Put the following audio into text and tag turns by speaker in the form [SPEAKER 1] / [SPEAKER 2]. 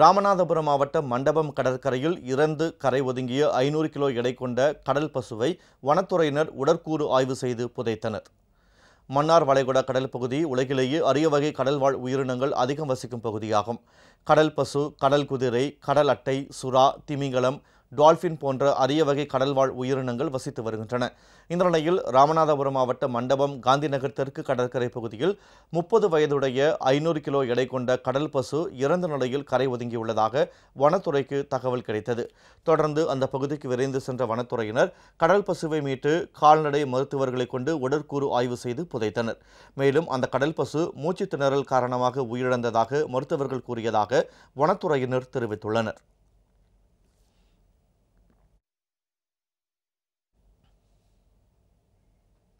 [SPEAKER 1] ராமநாதபுரம் மாவட்டம் மண்டபம் கடற்கரையில் இறந்து கரை ஒதுங்கிய ஐநூறு கிலோ எடை கொண்ட கடல் பசுவை வனத்துறையினர் உடற்கூறு ஆய்வு செய்து புதைத்தனர் மன்னார் வளைகுடா கடல் பகுதி உலகிலேயே அரிய வகை கடல்வாழ் உயிரினங்கள் அதிகம் வசிக்கும் பகுதியாகும் கடல் பசு கடல் குதிரை கடல் அட்டை சுறா திமிங்கலம் டால்பின் போன்ற அரிய வகை கடல்வாழ் உயிரினங்கள் வசித்து வருகின்றன இந்த நிலையில் ராமநாதபுரம் மாவட்ட மண்டபம் காந்திநகர் தெற்கு கடற்கரை பகுதியில் முப்பது வயதுடைய ஐநூறு கிலோ எடை கொண்ட கடல் பசு இறந்த நிலையில் கரை ஒதுங்கியுள்ளதாக வனத்துறைக்கு தகவல் கிடைத்தது தொடர்ந்து அந்த பகுதிக்கு விரைந்து சென்ற வனத்துறையினர் கடல் பசுவை மீட்டு கால்நடை மருத்துவர்களை கொண்டு உடற்கூறு ஆய்வு செய்து புதைத்தனர் மேலும் அந்த கடல் பசு மூச்சு திணறல் காரணமாக உயிரிழந்ததாக மருத்துவர்கள் கூறியதாக வனத்துறையினர் தெரிவித்துள்ளனர்